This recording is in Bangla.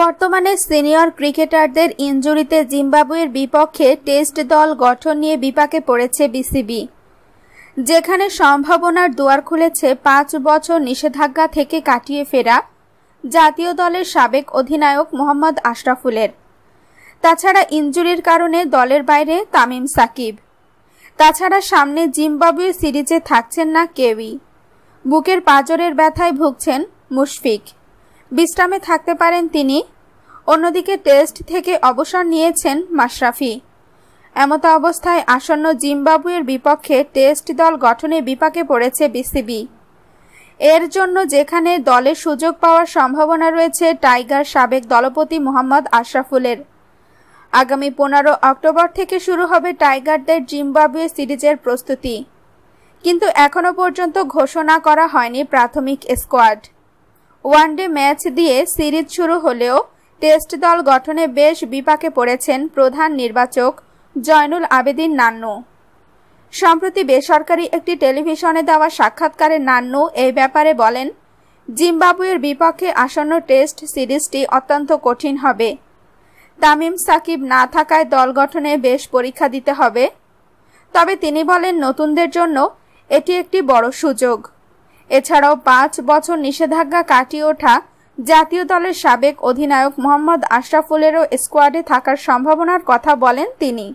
বর্তমানে সিনিয়র ক্রিকেটারদের ইঞ্জুরিতে জিম্বাবুয়ের বিপক্ষে টেস্ট দল গঠন নিয়ে বিপাকে পড়েছে বিসিবি যেখানে সম্ভাবনার দুয়ার খুলেছে পাঁচ বছর নিষেধাজ্ঞা থেকে কাটিয়ে ফেরা জাতীয় দলের সাবেক অধিনায়ক মোহাম্মদ আশরাফুলের তাছাড়া ইঞ্জুরির কারণে দলের বাইরে তামিম সাকিব তাছাড়া সামনে জিম্বাবুয়ে সিরিজে থাকছেন না কেউই বুকের পাঁজরের ব্যথায় ভুগছেন মুশফিক বিশ্রামে থাকতে পারেন তিনি অন্যদিকে টেস্ট থেকে অবসর নিয়েছেন মাশরাফি এমতা অবস্থায় আসন্ন জিম্বাবুয়ের বিপক্ষে টেস্ট দল গঠনে বিপাকে পড়েছে বিসিবি এর জন্য যেখানে দলে সুযোগ পাওয়ার সম্ভাবনা রয়েছে টাইগার সাবেক দলপতি মোহাম্মদ আশরাফুলের আগামী পনেরো অক্টোবর থেকে শুরু হবে টাইগারদের জিম্বাবুয়ে সিরিজের প্রস্তুতি কিন্তু এখনও পর্যন্ত ঘোষণা করা হয়নি প্রাথমিক স্কোয়াড ওয়ানডে ম্যাচ দিয়ে সিরিজ শুরু হলেও টেস্ট দল গঠনে বেশ বিপাকে পড়েছেন প্রধান নির্বাচক জয়নুল আবেদিন নান্নু সম্প্রতি বেসরকারি একটি টেলিভিশনে দেওয়া সাক্ষাৎকারে নান্নু এই ব্যাপারে বলেন জিম্বাবুয়ের বিপক্ষে আসন্ন টেস্ট সিরিজটি অত্যন্ত কঠিন হবে তামিম সাকিব না থাকায় দল গঠনে বেশ পরীক্ষা দিতে হবে তবে তিনি বলেন নতুনদের জন্য এটি একটি বড় সুযোগ এছাড়াও পাঁচ বছর নিষেধাজ্ঞা কাটিয়ে ওঠা জাতীয় দলের সাবেক অধিনায়ক মোহাম্মদ আশরাফুলেরও স্কোয়াডে থাকার সম্ভাবনার কথা বলেন তিনি